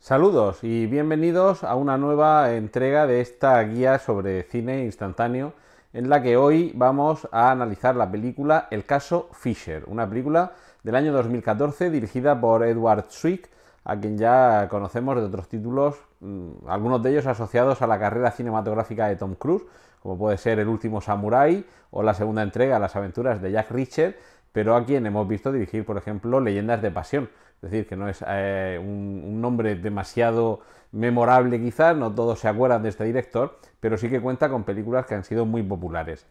Saludos y bienvenidos a una nueva entrega de esta guía sobre cine instantáneo en la que hoy vamos a analizar la película El caso Fisher, una película del año 2014 dirigida por Edward Swick, a quien ya conocemos de otros títulos, mm, algunos de ellos asociados a la carrera cinematográfica de Tom Cruise, como puede ser El último samurái o la segunda entrega, Las aventuras de Jack Richard, pero a quien hemos visto dirigir, por ejemplo, Leyendas de Pasión, es decir, que no es eh, un, nombre demasiado memorable quizás, no todos se acuerdan de este director, pero sí que cuenta con películas que han sido muy populares.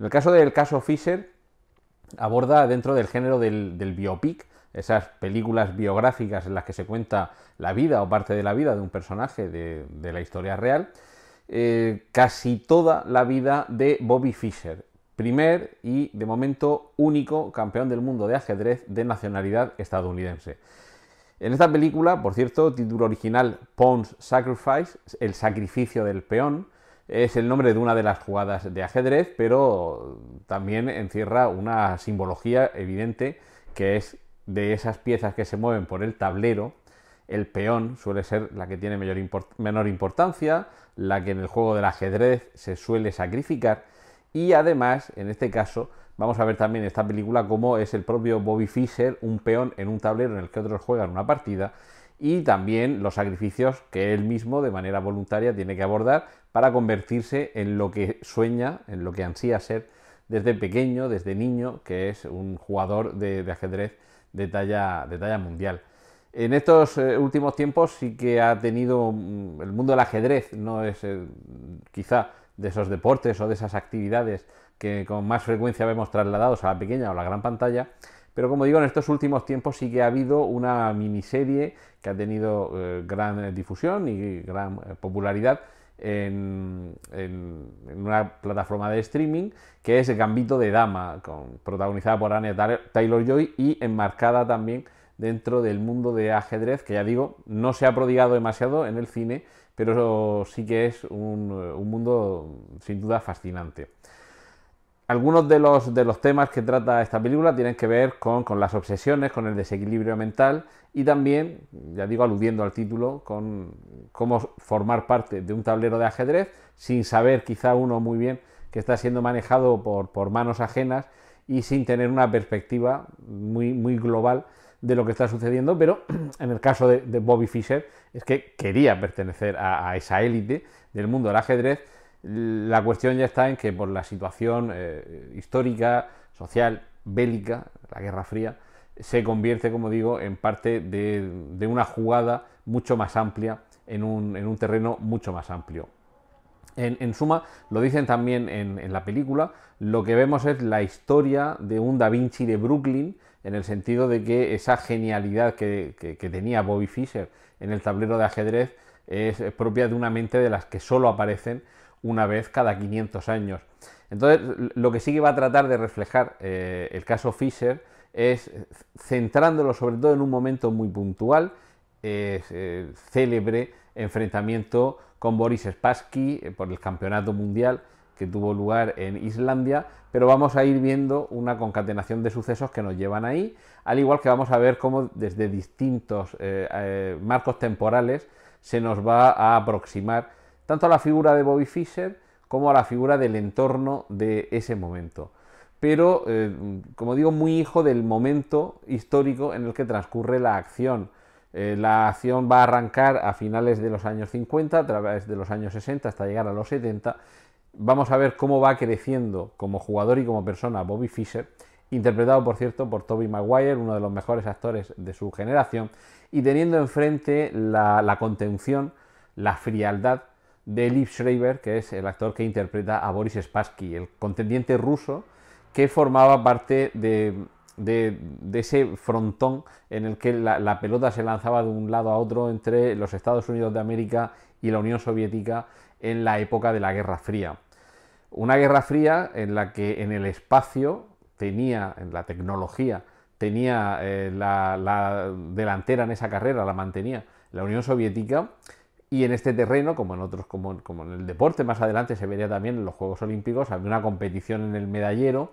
En el caso del caso Fisher, aborda dentro del género del, biopic, esas películas biográficas en las que se cuenta la vida o parte de la vida de un personaje de, la historia real, eh, casi toda la vida de Bobby Fisher primer y de momento único campeón del mundo de ajedrez de nacionalidad estadounidense. En esta película, por cierto, título original Pawn's Sacrifice, el sacrificio del peón, es el nombre de una de las jugadas de ajedrez, pero también encierra una simbología evidente que es de esas piezas que se mueven por el tablero, el peón suele ser la que tiene menor importancia, la que en el juego del ajedrez se suele sacrificar y además, en este caso, vamos a ver también esta película cómo es el propio Bobby Fischer un peón en un tablero en el que otros juegan una partida y también los sacrificios que él mismo de manera voluntaria tiene que abordar para convertirse en lo que sueña, en lo que ansía ser desde pequeño, desde niño, que es un jugador de, ajedrez de talla, de talla mundial. En estos eh, últimos tiempos sí que ha tenido mm, el mundo del ajedrez, no es eh, quizá de esos deportes o de esas actividades que con más frecuencia vemos trasladados a la pequeña o la gran pantalla. Pero como digo, en estos últimos tiempos sí que ha habido una miniserie que ha tenido eh, gran difusión y gran eh, popularidad en, una plataforma de streaming que es Gambito de Dama, protagonizada por Anne Taylor Joy y enmarcada también dentro del mundo de ajedrez, que ya digo, no se ha prodigado demasiado en el cine, pero sí que es eh, un, mundo sin duda fascinante. Algunos de los, temas que trata esta película tienen que ver con, las obsesiones, con el desequilibrio mental y también, ya digo, aludiendo al título, con cómo formar parte de un tablero de ajedrez sin saber quizá uno muy bien que está siendo manejado por, por manos ajenas y sin tener una perspectiva muy, muy global de lo que está sucediendo, pero en el caso de, Bobby Fischer es que quería pertenecer a, esa élite del mundo del ajedrez. La cuestión ya está en que por la situación eh, histórica, social, bélica, la Guerra Fría, se convierte, como digo, en parte de, una jugada mucho más amplia, en un terreno mucho más amplio. En, suma, lo dicen también en, la película, lo que vemos es la historia de un Da Vinci de Brooklyn, en el sentido de que esa genialidad que, tenía Bobby Fischer en el tablero de ajedrez es, propia de una mente de las que solo aparecen una vez cada 500 años. Entonces, lo que sí que va a tratar de reflejar eh, el caso Fischer es centrándolo sobre todo en un momento muy puntual, eh, célebre, enfrentamiento con Boris Spassky eh, por el campeonato mundial que tuvo lugar en Islandia, pero vamos a ir viendo una concatenación de sucesos que nos llevan ahí, al igual que vamos a ver cómo desde distintos eh, eh, marcos temporales se nos va a aproximar tanto a la figura de Bobby Fischer como a la figura del entorno de ese momento. Pero, como digo, muy hijo del momento histórico en el que transcurre la acción eh, la acción va a arrancar a finales de los años 50, a través de los años 60 hasta llegar a los 70. Vamos a ver cómo va creciendo como jugador y como persona Bobby Fischer, interpretado por cierto por Toby Maguire, uno de los mejores actores de su generación, y teniendo enfrente la, contención, la frialdad de Liv Schreiber, que es el actor que interpreta a Boris Spassky, el contendiente ruso que formaba parte de de, ese frontón en el que la, pelota se lanzaba de un lado a otro entre los Estados Unidos de América y la Unión Soviética en la época de la Guerra Fría. Una Guerra Fría en la que en el espacio tenía, en la tecnología, tenía eh, la, delantera en esa carrera, la mantenía la Unión Soviética. Y en este terreno, como en otros, como, como en el deporte, más adelante se vería también en los Juegos Olímpicos, había una competición en el medallero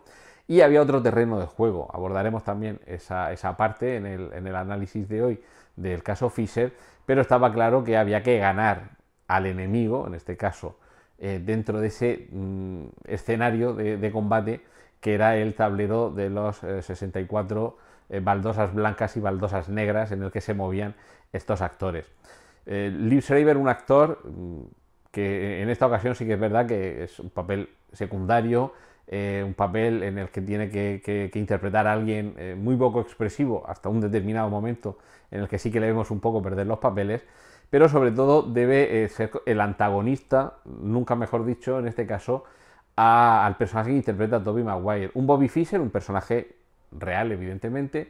y había otro terreno de juego. Abordaremos también esa, parte en el, análisis de hoy del caso Fisher, pero estaba claro que había que ganar al enemigo, en este caso, eh, dentro de ese mm, escenario de, combate que era el tablero de los 64 eh, eh, baldosas blancas y baldosas negras en el que se movían estos actores. Liv Schreiber, un actor mm, que en esta ocasión sí que es verdad que es un papel secundario, eh, un papel en el que tiene que, interpretar a alguien eh, muy poco expresivo hasta un determinado momento en el que sí que le vemos un poco perder los papeles, pero sobre todo debe eh, ser el antagonista, nunca mejor dicho en este caso, al personaje que interpreta a Toby Maguire. Un Bobby Fischer, un personaje real evidentemente,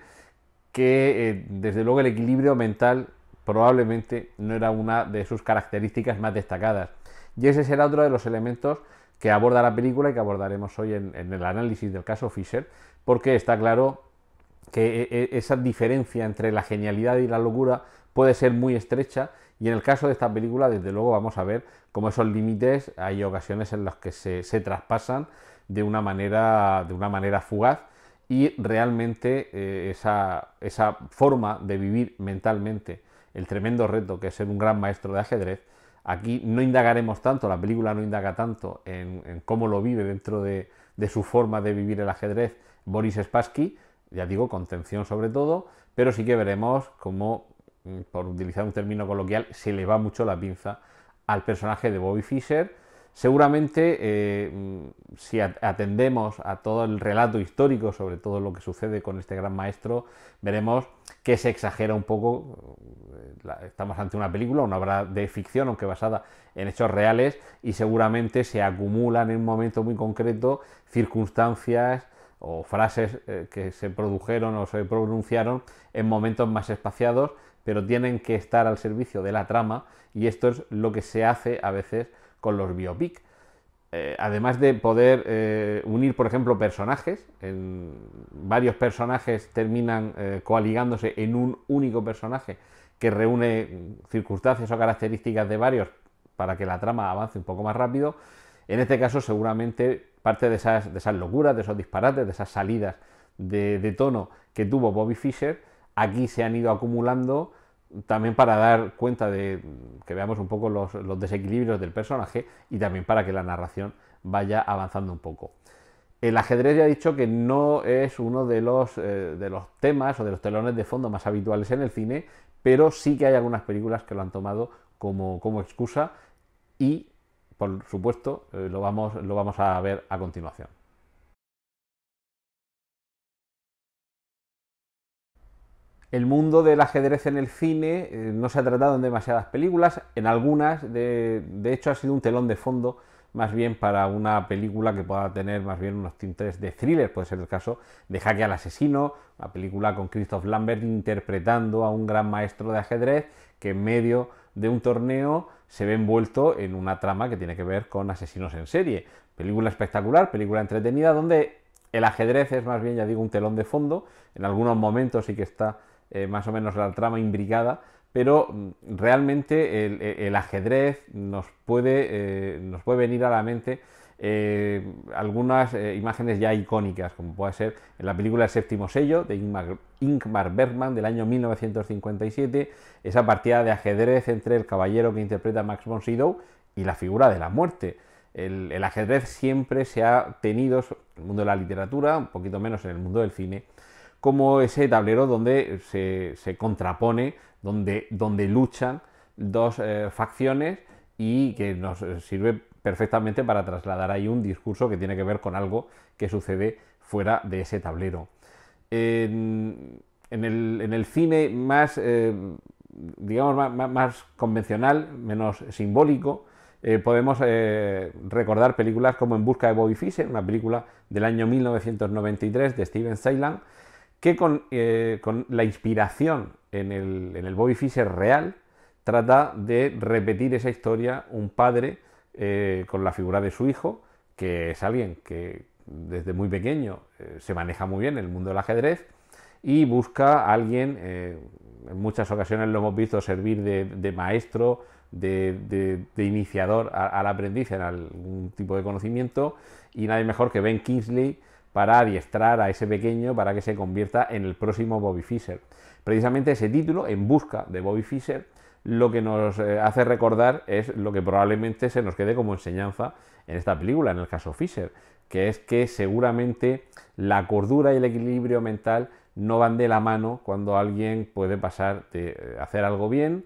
que desde luego el equilibrio mental probablemente no era una de sus características más destacadas. Y ese será otro de los elementos que aborda la película y que abordaremos hoy en, el análisis del caso Fisher, porque está claro que e, e, esa diferencia entre la genialidad y la locura puede ser muy estrecha y en el caso de esta película desde luego vamos a ver cómo esos límites hay ocasiones en las que se, traspasan de una manera, de una manera fugaz y realmente eh, esa, esa forma de vivir mentalmente el tremendo reto que es ser un gran maestro de ajedrez Aquí no indagaremos tanto, la película no indaga tanto en, cómo lo vive dentro de, su forma de vivir el ajedrez Boris Spassky, ya digo, contención sobre todo, pero sí que veremos cómo, mm, por utilizar un término coloquial, se le va mucho la pinza al personaje de Bobby Fischer, Seguramente, eh, mm, si atendemos a todo el relato histórico sobre todo lo que sucede con este gran maestro, veremos que se exagera un poco. Eh, estamos ante una película, una obra de ficción, aunque basada en hechos reales, y seguramente se acumulan en un momento muy concreto circunstancias o frases eh, que se produjeron o se pronunciaron en momentos más espaciados pero tienen que estar al servicio de la trama y esto es lo que se hace a veces con los biopic. Eh, además de poder eh, unir, por ejemplo, personajes, varios personajes terminan eh, coaligándose en un único personaje que reúne circunstancias o características de varios para que la trama avance un poco más rápido. En este caso, seguramente parte de esas, locuras, de esos disparates, de esas salidas de, de tono que tuvo Bobby Fischer, aquí se han ido acumulando también para dar cuenta de que veamos un poco los, desequilibrios del personaje y también para que la narración vaya avanzando un poco. El ajedrez ya he dicho que no es uno de los, eh, de los temas o de los telones de fondo más habituales en el cine, pero sí que hay algunas películas que lo han tomado como, como excusa y, por supuesto, eh, lo, vamos, lo vamos a ver a continuación. El mundo del ajedrez en el cine eh, no se ha tratado en demasiadas películas, en algunas, de, de, hecho, ha sido un telón de fondo más bien para una película que pueda tener más bien unos tintes de thriller, puede ser el caso de Jaque al asesino, una película con Christoph Lambert interpretando a un gran maestro de ajedrez que en medio de un torneo se ve envuelto en una trama que tiene que ver con asesinos en serie. Película espectacular, película entretenida, donde el ajedrez es más bien, ya digo, un telón de fondo. En algunos momentos sí que está eh, más o menos la trama imbricada, pero mm, realmente e, el, ajedrez nos puede, eh, nos puede venir a la mente eh, algunas imágenes ya icónicas, como puede ser en la película El séptimo sello de Ingmar, Bergman del año 1957, esa partida de ajedrez entre el caballero que interpreta Max von Sydow y la figura de la muerte. El, el ajedrez siempre se ha tenido en el mundo de la literatura, un poquito menos en el mundo del cine, como ese tablero donde se, contrapone, donde, luchan dos eh, facciones y que nos eh, sirve perfectamente para trasladar ahí un discurso que tiene que ver con algo que sucede fuera de ese tablero. En, el, cine más, eh, más, convencional, menos simbólico, podemos recordar películas como En busca de Bobby Fischer, una película del año 1993 de Steven Seiland, que eh, con, la inspiración en el, Bobby Fischer real trata de repetir esa historia un padre eh, con la figura de su hijo, que es alguien que desde muy pequeño eh, se maneja muy bien en el mundo del ajedrez y busca a alguien, en muchas ocasiones lo hemos visto servir de, maestro, de, de, iniciador al aprendiz en algún tipo de conocimiento y nadie mejor que Ben Kingsley para adiestrar a ese pequeño para que se convierta en el próximo Bobby Fischer. Precisamente ese título, En Busca de Bobby Fischer, lo que nos eh, hace recordar es lo que probablemente se nos quede como enseñanza en esta película, en el caso Fisher, que es que seguramente la cordura y el equilibrio mental no van de la mano cuando alguien puede pasar de eh, hacer algo bien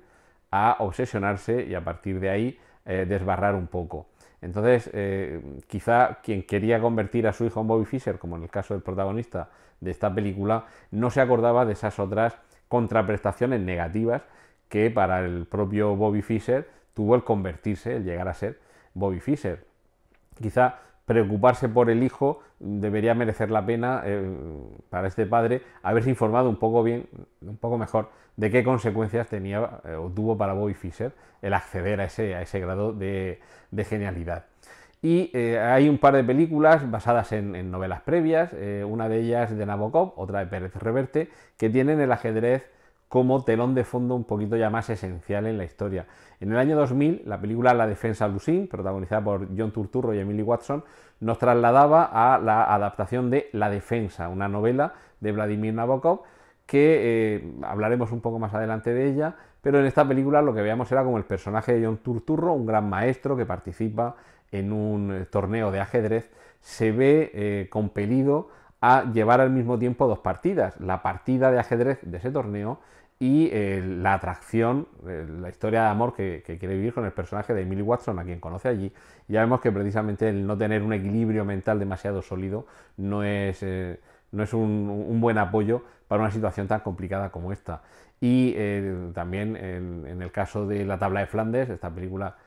a obsesionarse y a partir de ahí eh, desbarrar un poco. Entonces, eh, quizá quien quería convertir a su hijo en Bobby Fischer, como en el caso del protagonista de esta película, no se acordaba de esas otras contraprestaciones negativas que para el propio Bobby Fischer tuvo el convertirse, el llegar a ser Bobby Fischer. Quizá preocuparse por el hijo debería merecer la pena eh, para este padre haberse informado un poco bien, un poco mejor, de qué consecuencias tenía eh, o tuvo para Bobby Fischer el acceder a ese, a ese grado de, genialidad. Y eh, hay un par de películas basadas en, en novelas previas, una de ellas de Nabokov, otra de Pérez Reverte, que tienen el ajedrez como telón de fondo un poquito ya más esencial en la historia. En el año 2000, la película La defensa Lusine, protagonizada por John Turturro y Emily Watson, nos trasladaba a la adaptación de La defensa, una novela de Vladimir Nabokov, que eh, hablaremos un poco más adelante de ella, pero en esta película lo que veíamos era como el personaje de John Turturro, un gran maestro que participa en un eh, torneo de ajedrez, se ve eh, compelido a llevar al mismo tiempo dos partidas, la partida de ajedrez de ese torneo y eh, la atracción, eh, la historia de amor que, quiere vivir con el personaje de Emily Watson, a quien conoce allí. Ya vemos que precisamente el no tener un equilibrio mental demasiado sólido no es, eh, no es un, buen apoyo para una situación tan complicada como esta. Y también en, el caso de La tabla de Flandes, esta película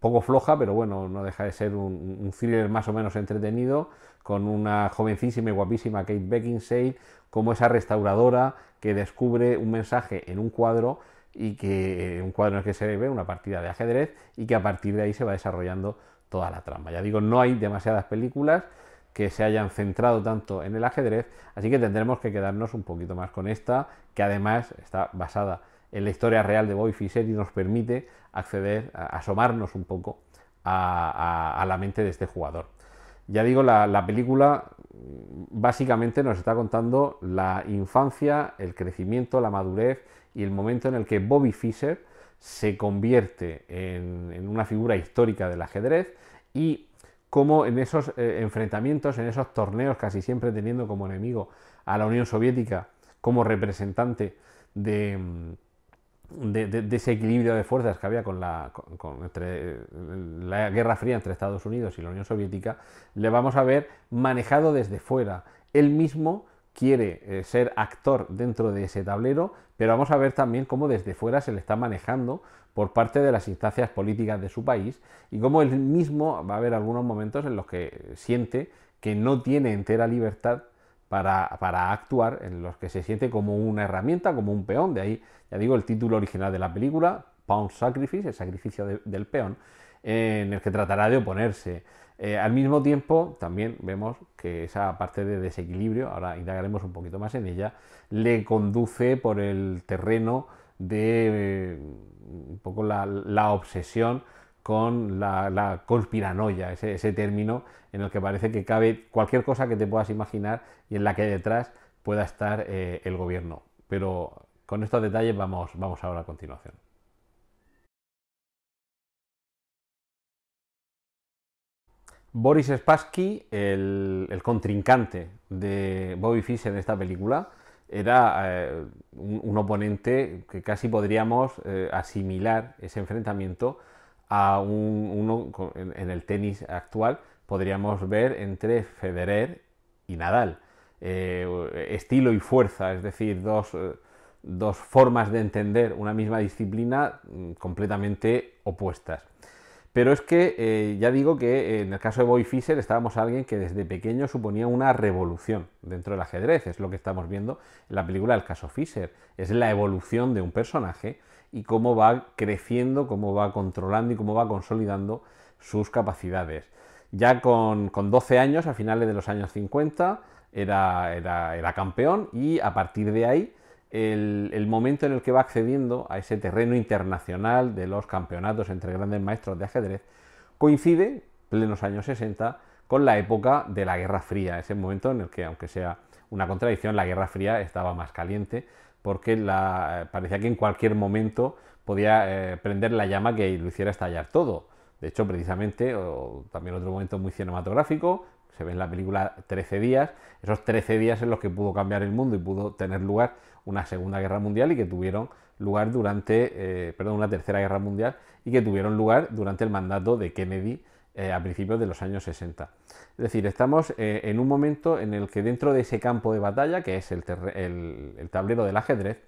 poco floja, pero bueno, no deja de ser un, un thriller más o menos entretenido, con una jovencísima y guapísima Kate Beckinsale, como esa restauradora que descubre un mensaje en un cuadro y que un cuadro en el que se ve una partida de ajedrez y que a partir de ahí se va desarrollando toda la trama. Ya digo, no hay demasiadas películas que se hayan centrado tanto en el ajedrez, así que tendremos que quedarnos un poquito más con esta, que además está basada en la historia real de Boy Fischer y nos permite acceder, asomarnos un poco a la mente de este jugador. Ya digo, la, película mm, básicamente nos está contando la infancia, el crecimiento, la madurez y el momento en el que Bobby Fischer se convierte en, una figura histórica del ajedrez y cómo en esos eh, enfrentamientos, en esos torneos, casi siempre teniendo como enemigo a la Unión Soviética como representante de mm, de, de, ese equilibrio de fuerzas que había con la, con, entre, la Guerra Fría entre Estados Unidos y la Unión Soviética, le vamos a ver manejado desde fuera. Él mismo quiere eh, ser actor dentro de ese tablero, pero vamos a ver también cómo desde fuera se le está manejando por parte de las instancias políticas de su país y cómo él mismo va a haber algunos momentos en los que siente que no tiene entera libertad para, actuar, en los que se siente como una herramienta, como un peón. De ahí, ya digo, el título original de la película, Pawn Sacrifice, el sacrificio del peón, en el que tratará de oponerse. Eh, al mismo tiempo, también vemos que esa parte de desequilibrio, ahora indagaremos un poquito más en ella, le conduce por el terreno de eh, un poco la obsesión con la, conspiranoia, ese, término en el que parece que cabe cualquier cosa que te puedas imaginar y en la que detrás pueda estar eh, el gobierno. Pero con estos detalles vamos, vamos ahora a continuación. Boris Spassky, el, contrincante de Bobby Fischer en esta película, era eh, un, oponente que casi podríamos eh, asimilar ese enfrentamiento a uno en el tenis actual, podríamos ver entre Federer y Nadal. Eh, estilo y fuerza, es decir, eh, dos, formas de entender una misma disciplina mm, completamente opuestas. Pero es que eh, ya digo que en el caso de Boy Fischer estábamos alguien que desde pequeño suponía una revolución dentro del ajedrez, es lo que estamos viendo en la película El caso Fischer, es la evolución de un personaje y cómo va creciendo, cómo va controlando y cómo va consolidando sus capacidades. Ya con, 12 años, a finales de los años 50, era, campeón y a partir de ahí el, momento en el que va accediendo a ese terreno internacional de los campeonatos entre grandes maestros de ajedrez coincide, en plenos años 60, con la época de la Guerra Fría, ese momento en el que, aunque sea una contradicción, la Guerra Fría estaba más caliente porque la, eh, parecía que en cualquier momento podía eh, prender la llama que lo hiciera estallar todo. De hecho, precisamente, también otro momento muy cinematográfico, se ve en la película 13 días, esos 13 días en los que pudo cambiar el mundo y pudo tener lugar una Segunda Guerra Mundial y que tuvieron lugar durante, eh, perdón, una Tercera Guerra Mundial y que tuvieron lugar durante el mandato de Kennedy eh, a principios de los años 60. Es decir, estamos eh, en un momento en el que dentro de ese campo de batalla, que es el, tablero del ajedrez,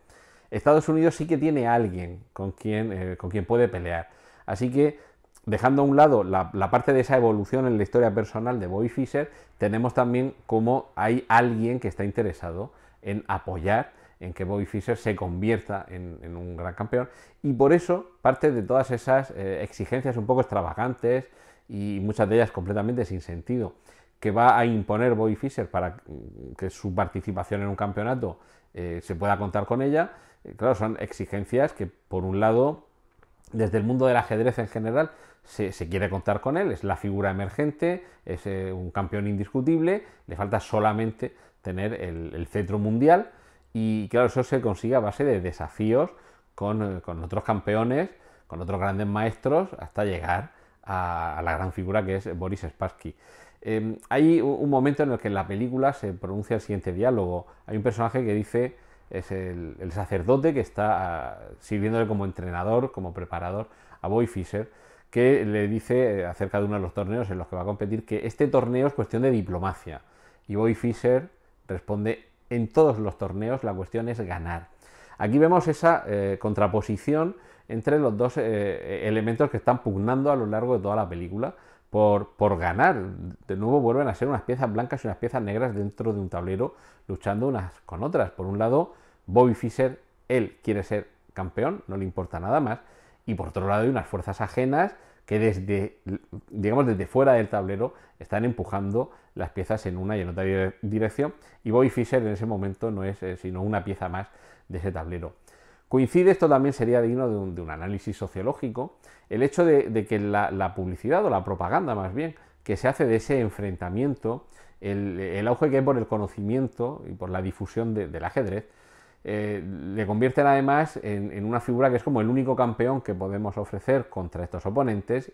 Estados Unidos sí que tiene alguien con quien, eh, con quien puede pelear. Así que, dejando a un lado la, parte de esa evolución en la historia personal de Bobby Fischer, tenemos también cómo hay alguien que está interesado en apoyar en que Bobby Fischer se convierta en, un gran campeón. Y por eso parte de todas esas exigencias un poco extravagantes, y muchas de ellas completamente sin sentido, que va a imponer Bobby Fischer para mm, que su participación en un campeonato eh, se pueda contar con ella, eh, claro, son exigencias que por un lado, desde el mundo del ajedrez en general, se, quiere contar con él, es la figura emergente, es eh, un campeón indiscutible, le falta solamente tener el, centro mundial y claro, eso se consigue a base de desafíos con, con otros campeones, con otros grandes maestros, hasta llegar a, la gran figura que es Boris Spassky. Em, hay un momento en el que en la película se pronuncia el siguiente diálogo. Hay un personaje que dice, es el, sacerdote que está ah, sirviéndole como entrenador, como preparador a Boy Fisher, que le dice acerca de uno de los torneos en los que va a competir que este torneo es cuestión de diplomacia. Y Boy Fisher responde, en todos los torneos la cuestión es ganar. Aquí vemos esa eh, contraposición entre los dos eh, eh, elementos que están pugnando a lo largo de toda la película por, ganar. De nuevo vuelven a ser unas piezas blancas y unas piezas negras dentro de un tablero luchando unas con otras. Por un lado, Bobby Fischer, él quiere ser campeón, no le importa nada más. Y por otro lado hay unas fuerzas ajenas que desde, digamos, desde fuera del tablero están empujando las piezas en una y en otra dirección. Y Bobby Fischer en ese momento no es eh, sino una pieza más de ese tablero. Coincide, esto también sería digno de un, análisis sociológico, el hecho de, que la, publicidad o la propaganda más bien que se hace de ese enfrentamiento, el, auge que hay por el conocimiento y por la difusión del ajedrez, eh, le convierten además en, en, una figura que es como el único campeón que podemos ofrecer contra estos oponentes.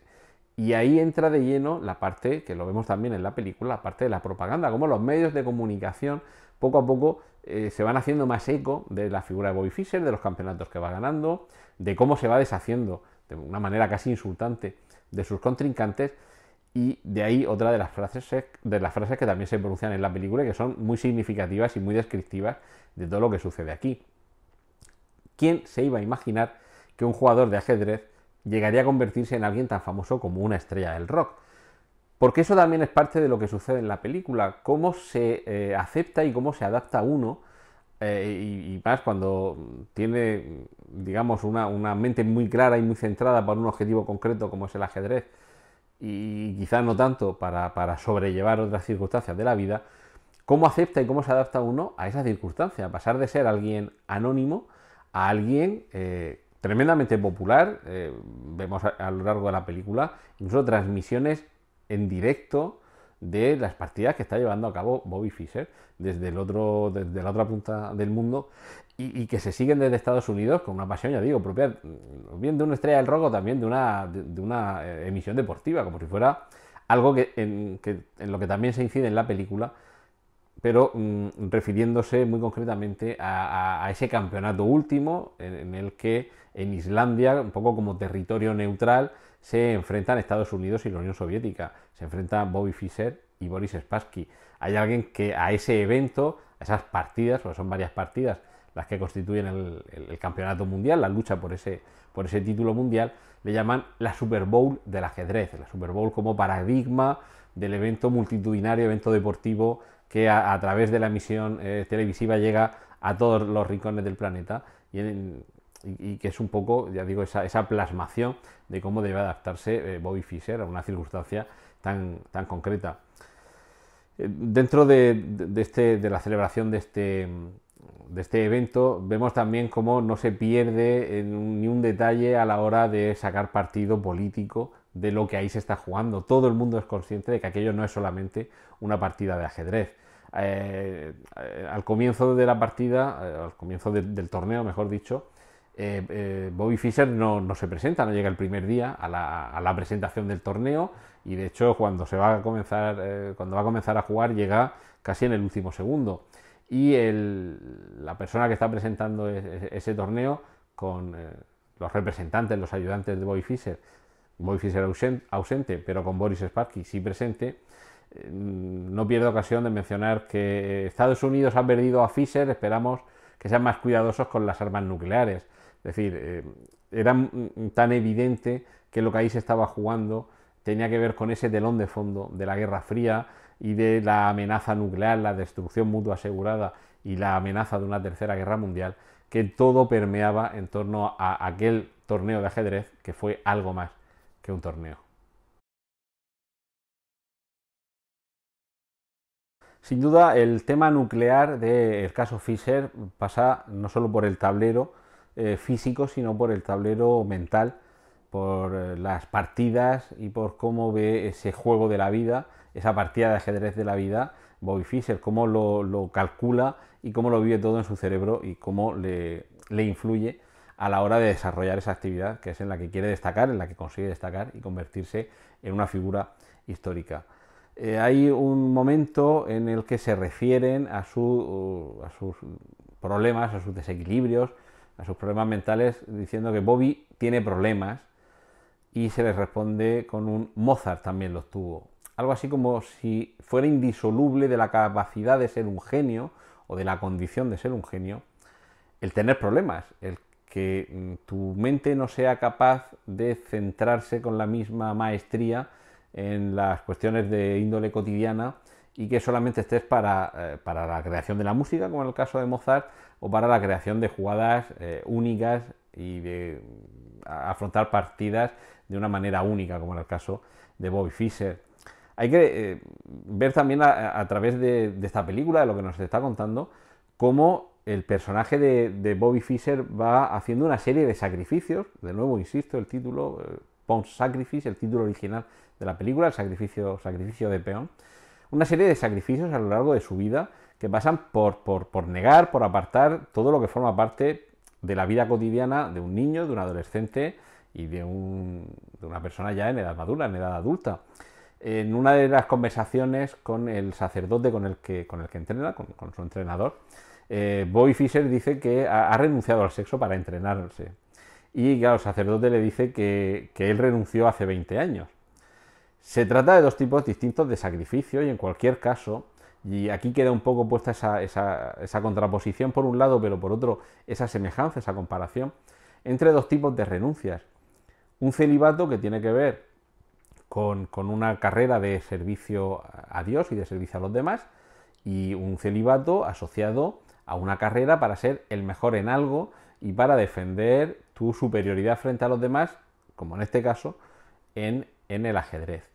Y ahí entra de lleno la parte, que lo vemos también en la película, la parte de la propaganda, como los medios de comunicación poco a poco eh, se van haciendo más eco de la figura de Bobby Fischer, de los campeonatos que va ganando, de cómo se va deshaciendo de una manera casi insultante de sus contrincantes y de ahí otra de las frases de las frases que también se pronuncian en la película y que son muy significativas y muy descriptivas de todo lo que sucede aquí. ¿Quién se iba a imaginar que un jugador de ajedrez llegaría a convertirse en alguien tan famoso como una estrella del rock? Porque eso también es parte de lo que sucede en la película, cómo se eh, acepta y cómo se adapta uno, eh, y, más cuando tiene, digamos, una, mente muy clara y muy centrada para un objetivo concreto como es el ajedrez, y quizás no tanto para, sobrellevar otras circunstancias de la vida, cómo acepta y cómo se adapta uno a esa circunstancia, a pasar de ser alguien anónimo a alguien eh, tremendamente popular, vemos a, lo largo de la película, incluso transmisiones en directo de las partidas que está llevando a cabo Bobby Fischer desde, el otro, desde la otra punta del mundo y, que se siguen desde Estados Unidos con una pasión, ya digo, propia, mm, bien de una estrella del rojo también de una, de, una eh, emisión deportiva, como si fuera algo que en, lo que también se incide en la película, pero mm, refiriéndose muy concretamente a, ese campeonato último en, el que en Islandia, un poco como territorio neutral, se enfrentan Estados Unidos y la Unión Soviética, se enfrentan Bobby Fischer y Boris Spassky. Hay alguien que a ese evento, a esas partidas, porque son varias partidas las que constituyen el, campeonato mundial, la lucha por ese, por ese título mundial, le llaman la Super Bowl del ajedrez, la Super Bowl como paradigma del evento multitudinario, evento deportivo que a, través de la emisión eh, televisiva llega a todos los rincones del planeta. Y en, y, que es un poco, ya digo, esa, plasmación de cómo debe adaptarse eh, Bobby Fischer a una circunstancia tan, concreta. Eh, dentro de, de, este, de la celebración de este, de este evento, vemos también cómo no se pierde ni un detalle a la hora de sacar partido político de lo que ahí se está jugando. Todo el mundo es consciente de que aquello no es solamente una partida de ajedrez. Eh, al comienzo de la partida, al comienzo del torneo, mejor dicho, eh, eh, Bobby Fischer no, se presenta, no llega el primer día a la, presentación del torneo y de hecho cuando se va a comenzar, eh, cuando va a comenzar a jugar llega casi en el último segundo. Y la persona que está presentando e, e, ese, torneo con los representantes, los ayudantes de Bobby Fischer, Bobby Fischer ausente, pero con Boris Sparky sí presente, no pierdo ocasión de mencionar que Estados Unidos ha perdido a Fischer, esperamos que sean más cuidadosos con las armas nucleares. Es decir, eh, era tan evidente que lo que ahí se estaba jugando tenía que ver con ese telón de fondo de la Guerra Fría y de la amenaza nuclear, la destrucción mutua asegurada y la amenaza de una tercera guerra mundial, que todo permeaba en torno a aquel torneo de ajedrez que fue algo más que un torneo. Sin duda, el tema nuclear del caso Fischer pasa no solo por el tablero eh, físico, sino por el tablero mental, por eh, las partidas y por cómo ve ese juego de la vida, esa partida de ajedrez de la vida, Bobby Fischer, cómo lo, calcula y cómo lo vive todo en su cerebro y cómo le influye a la hora de desarrollar esa actividad, que es en la que quiere destacar, en la que consigue destacar y convertirse en una figura histórica. Eh, hay un momento en el que se refieren a, uh, a sus problemas, a sus desequilibrios, a sus problemas mentales, diciendo que Bobby tiene problemas y se les responde con un Mozart también los tuvo. Algo así como si fuera indisoluble de la capacidad de ser un genio o de la condición de ser un genio el tener problemas, el que mm, tu mente no sea capaz de centrarse con la misma maestría en las cuestiones de índole cotidiana y que solamente estés eh, para, la creación de la música, como en el caso de Mozart, o para la creación de jugadas eh, únicas y de afrontar partidas de una manera única, como en el caso de Bobby Fischer. Hay que eh, ver también a, través de, esta película, de lo que nos está contando, cómo el personaje de, Bobby Fischer va haciendo una serie de sacrificios, de nuevo insisto, el título, Pawn Sacrifice, el título original de la película, el sacrificio, sacrificio de peón, una serie de sacrificios a lo largo de su vida que pasan por, por, negar, por apartar todo lo que forma parte de la vida cotidiana de un niño, de un adolescente y de, de una persona ya en edad madura, en edad adulta en una de las conversaciones con el sacerdote con el que, con el que entrena, con, su entrenador, eh, Boy Fisher dice que ha, renunciado al sexo para entrenarse. Y claro, el sacerdote le dice que, que él renunció hace 20 años. Se trata de dos tipos distintos de sacrificio y en cualquier caso, y aquí queda un poco puesta esa, contraposición por un lado, pero por otro esa semejanza, esa comparación, entre dos tipos de renuncias. Un celibato que tiene que ver con, una carrera de servicio a Dios y de servicio a los demás, y un celibato asociado a una carrera para ser el mejor en algo y para defender tu superioridad frente a los demás, como en este caso, en el ajedrez.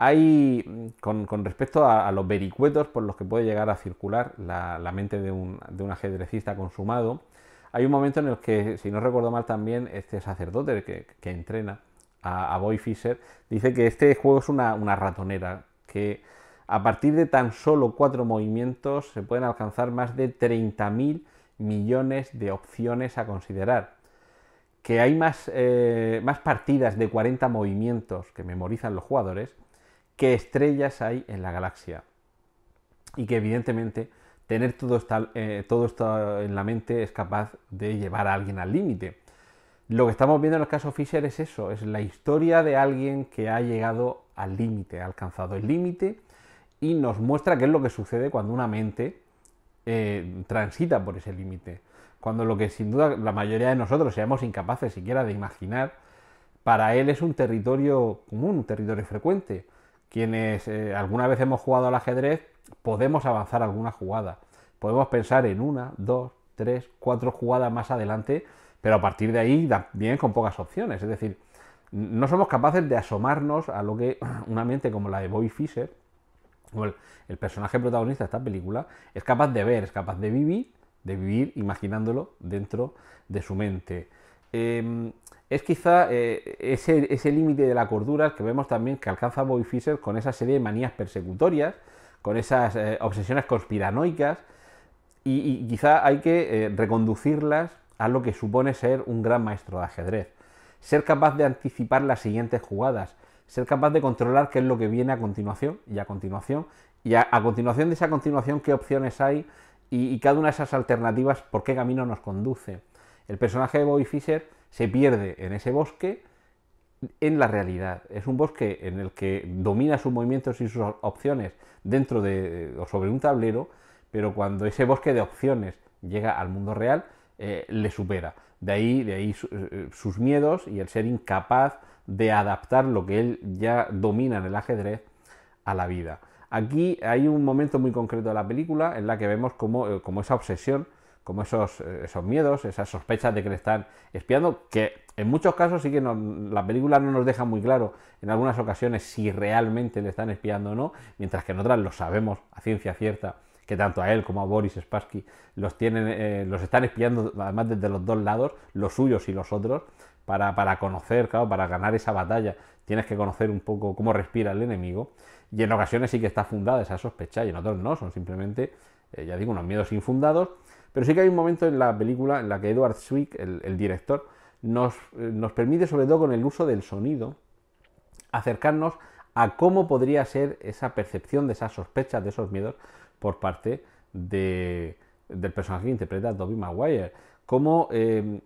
Hay, mm, con, respecto a, los vericuetos por los que puede llegar a circular la, mente de un, ajedrecista consumado, hay un momento en el que, si no recuerdo mal también, este sacerdote que, entrena a, Boy Fisher dice que este juego es una, ratonera, que a partir de tan solo cuatro movimientos se pueden alcanzar más de 30.000 millones de opciones a considerar que hay más, eh, más, partidas de 40 movimientos que memorizan los jugadores qué estrellas hay en la galaxia. Y que evidentemente tener todo, eh, todo esto en la mente es capaz de llevar a alguien al límite. Lo que estamos viendo en el caso Fisher es eso, es la historia de alguien que ha llegado al límite, ha alcanzado el límite y nos muestra qué es lo que sucede cuando una mente eh, transita por ese límite. Cuando lo que sin duda la mayoría de nosotros seamos incapaces siquiera de imaginar, para él es un territorio común, un territorio frecuente quienes eh, alguna vez hemos jugado al ajedrez, podemos avanzar alguna jugada. Podemos pensar en una, dos, tres, cuatro jugadas más adelante, pero a partir de ahí también con pocas opciones. Es decir, no somos capaces de asomarnos a lo que una mente como la de Bobby Fisher, el personaje protagonista de esta película, es capaz de ver, es capaz de vivir, de vivir imaginándolo dentro de su mente. Em, es quizá eh, ese, límite de la cordura que vemos también que alcanza Bobby Fischer con esa serie de manías persecutorias, con esas eh, obsesiones conspiranoicas, y, quizá hay que eh, reconducirlas a lo que supone ser un gran maestro de ajedrez. Ser capaz de anticipar las siguientes jugadas, ser capaz de controlar qué es lo que viene a continuación y a continuación, y a, continuación de esa continuación qué opciones hay y cada una de esas alternativas por qué camino nos conduce el personaje de Bobby Fischer se pierde en ese bosque en la realidad. Es un bosque en el que domina sus movimientos y sus opciones dentro de o sobre un tablero, pero cuando ese bosque de opciones llega al mundo real, eh, le supera. De ahí, ahí eh, sus miedos y el ser incapaz de adaptar lo que él ya domina en el ajedrez a la vida. Aquí hay un momento muy concreto de la película en la que vemos como, eh, como esa obsesión como esos, eh, esos miedos, esas sospechas de que le están espiando, que en muchos casos sí que no, la película no nos deja muy claro en algunas ocasiones si realmente le están espiando o no, mientras que en otras lo sabemos a ciencia cierta que tanto a él como a Boris Spassky los tienen, eh, los están espiando además desde los dos lados, los suyos y los otros, para, conocer, claro, para ganar esa batalla. Tienes que conocer un poco cómo respira el enemigo. Y en ocasiones sí que está fundada esa sospecha, y en otros no, son simplemente, eh, ya digo, unos miedos infundados pero sí que hay un momento en la película en la que Edward Swick, el, director, eh, nos, permite, sobre todo con el uso del sonido, acercarnos a cómo podría ser esa percepción de esas sospechas, de esos miedos por parte del personaje que interpreta Dobby Maguire. Cómo eh,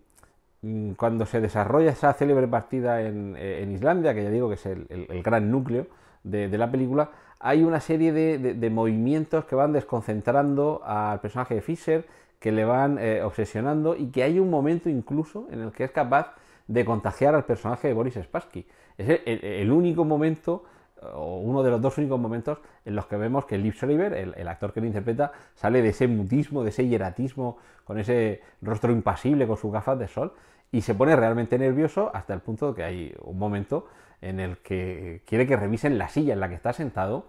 mm, cuando se desarrolla esa célebre partida en, eh, en, Islandia, que ya digo que es el, gran núcleo de, de, la película, hay una serie de, movimientos que van desconcentrando al personaje de Fisher, que le van eh, obsesionando y que hay un momento incluso en el que es capaz de contagiar al personaje de Boris Spassky. Es el, único momento o uno de los dos únicos momentos en los que vemos que Liv Schreiber, el, el, actor que lo interpreta, sale de ese mutismo, de ese hieratismo, con ese rostro impasible, con sus gafas de sol, y se pone realmente nervioso hasta el punto de que hay un momento en el que quiere que revisen la silla en la que está sentado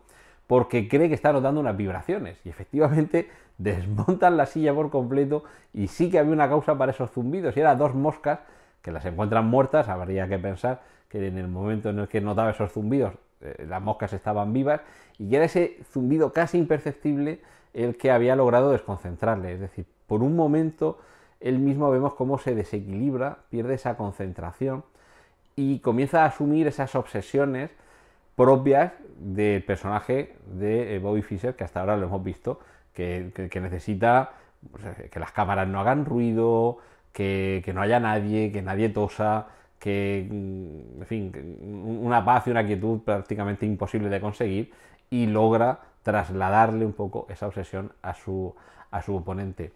porque cree que está notando unas vibraciones. Y efectivamente desmontan la silla por completo y sí que había una causa para esos zumbidos. Y eran dos moscas que las encuentran muertas. Habría que pensar que en el momento en el que notaba esos zumbidos, eh, las moscas estaban vivas y que era ese zumbido casi imperceptible el que había logrado desconcentrarle. Es decir, por un momento él mismo vemos cómo se desequilibra, pierde esa concentración y comienza a asumir esas obsesiones propias del personaje de eh, Bobby Fischer, que hasta ahora lo hemos visto, que, necesita que las cámaras no hagan ruido, que, no haya nadie, que nadie tosa, que, mm, en fin, una paz y una quietud prácticamente imposible de conseguir, y logra trasladarle un poco esa obsesión a su, a su oponente.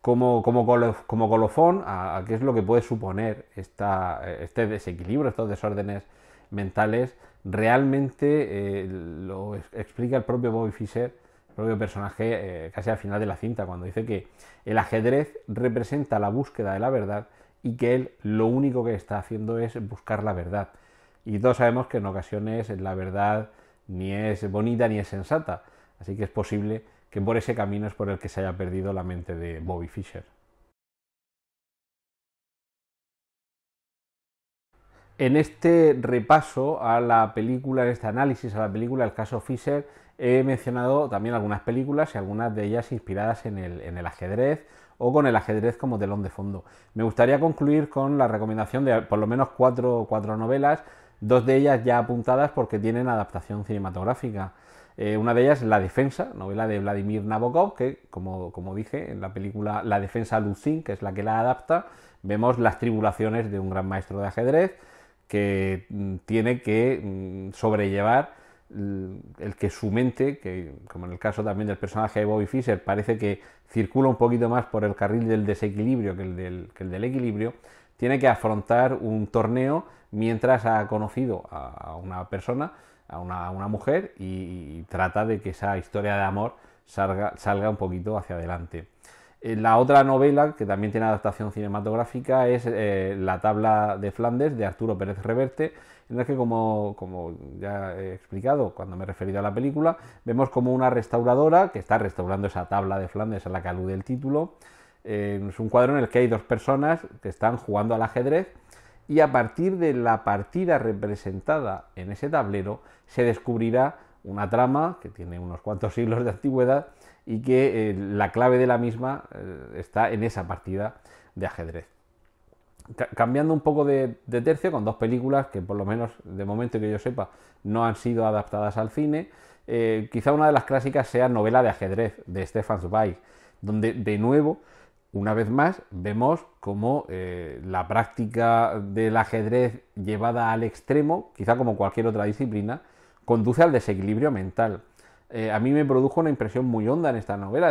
Como, colofón, a, qué es lo que puede suponer este desequilibrio, estos desórdenes mentales, realmente eh, lo explica el propio Bobby Fischer, el propio personaje, eh, casi al final de la cinta, cuando dice que el ajedrez representa la búsqueda de la verdad y que él lo único que está haciendo es buscar la verdad. Y todos sabemos que en ocasiones la verdad ni es bonita ni es sensata, así que es posible que por ese camino es por el que se haya perdido la mente de Bobby Fischer. En este repaso a la película, en este análisis a la película El caso Fischer, he mencionado también algunas películas y algunas de ellas inspiradas en el, ajedrez o con el ajedrez como telón de fondo. Me gustaría concluir con la recomendación de por lo menos cuatro, novelas, dos de ellas ya apuntadas porque tienen adaptación cinematográfica. Eh, una de ellas es La Defensa, novela de Vladimir Nabokov, que como, dije en la película La Defensa Lucín, que es la que la adapta, vemos las tribulaciones de un gran maestro de ajedrez que mm, tiene que mm, sobrellevar el que su mente, que como en el caso también del personaje de Bobby Fischer, parece que circula un poquito más por el carril del desequilibrio que el del, equilibrio, tiene que afrontar un torneo mientras ha conocido a, una persona, a una, mujer, y, trata de que esa historia de amor salga un poquito hacia adelante. Eh, la otra novela, que también tiene adaptación cinematográfica, es eh, La tabla de Flandes de Arturo Pérez Reverte, en la que, como, ya he explicado cuando me he referido a la película, vemos como una restauradora que está restaurando esa tabla de Flandes a la que alude el título. Eh, es un cuadro en el que hay dos personas que están jugando al ajedrez y a partir de la partida representada en ese tablero se descubrirá una trama que tiene unos cuantos siglos de antigüedad y que eh, la clave de la misma eh, está en esa partida de ajedrez. cambiando un poco de, tercio con dos películas que por lo menos de momento que yo sepa no han sido adaptadas al cine, eh, quizá una de las clásicas sea Novela de ajedrez de Stefan Zweig, donde de nuevo, una vez más, vemos cómo la práctica del ajedrez llevada al extremo, quizá como cualquier otra disciplina, conduce al desequilibrio mental eh, a mí me produjo una impresión muy honda en esta novela.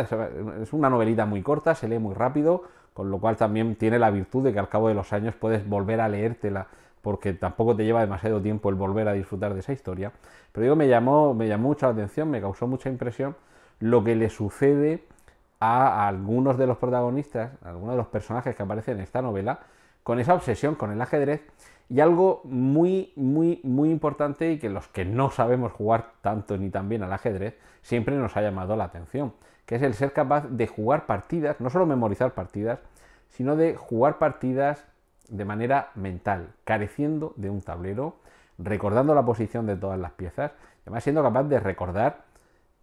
Es una novelita muy corta, se lee muy rápido, con lo cual también tiene la virtud de que al cabo de los años puedes volver a leértela, porque tampoco te lleva demasiado tiempo el volver a disfrutar de esa historia. Pero digo, me llamó, me llamó mucho la atención, me causó mucha impresión lo que le sucede a algunos de los protagonistas, a algunos de los personajes que aparecen en esta novela, con esa obsesión con el ajedrez y algo muy, muy, muy importante y que los que no sabemos jugar tanto ni tan bien al ajedrez siempre nos ha llamado la atención, que es el ser capaz de jugar partidas, no solo memorizar partidas, sino de jugar partidas de manera mental, careciendo de un tablero, recordando la posición de todas las piezas, además siendo capaz de recordar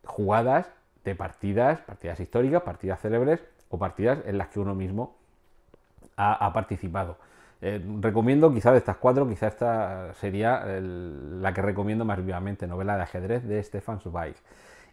jugadas de partidas, partidas históricas, partidas célebres o partidas en las que uno mismo ha participado. Eh, recomiendo quizá de estas cuatro, quizá esta sería la que recomiendo más vivamente, novela de ajedrez de Stefan Zweig.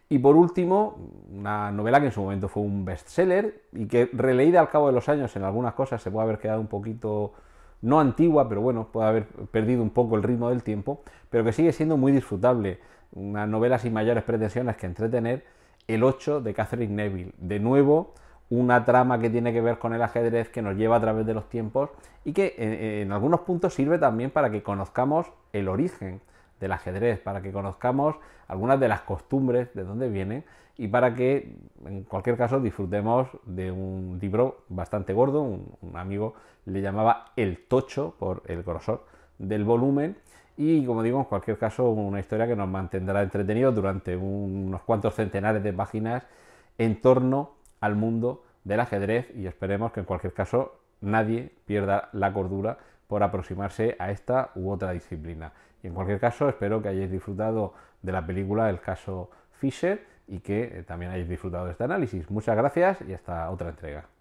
Y por último, una novela que en su momento fue un bestseller y que releída al cabo de los años en algunas cosas se puede haber quedado un poquito, no antigua, pero bueno, puede haber perdido un poco el ritmo del tiempo, pero que sigue siendo muy disfrutable. Una novela sin mayores pretensiones que entretener, El 8 de Catherine Neville. De nuevo, una trama que tiene que ver con el ajedrez que nos lleva a través de los tiempos y que eh, eh, en, algunos puntos sirve también para que conozcamos el origen del ajedrez, para que conozcamos algunas de las costumbres de dónde vienen y para que en cualquier caso disfrutemos de un libro bastante gordo, un, amigo le llamaba el tocho por el grosor del volumen y como digo, en cualquier caso una historia que nos mantendrá entretenidos durante unos cuantos centenares de páginas en torno al mundo del ajedrez y esperemos que en cualquier caso nadie pierda la cordura por aproximarse a esta u otra disciplina. en cualquier caso, espero que hayáis disfrutado de la película El caso Fisher y que eh, también hayáis disfrutado de este análisis. Muchas gracias y hasta otra entrega.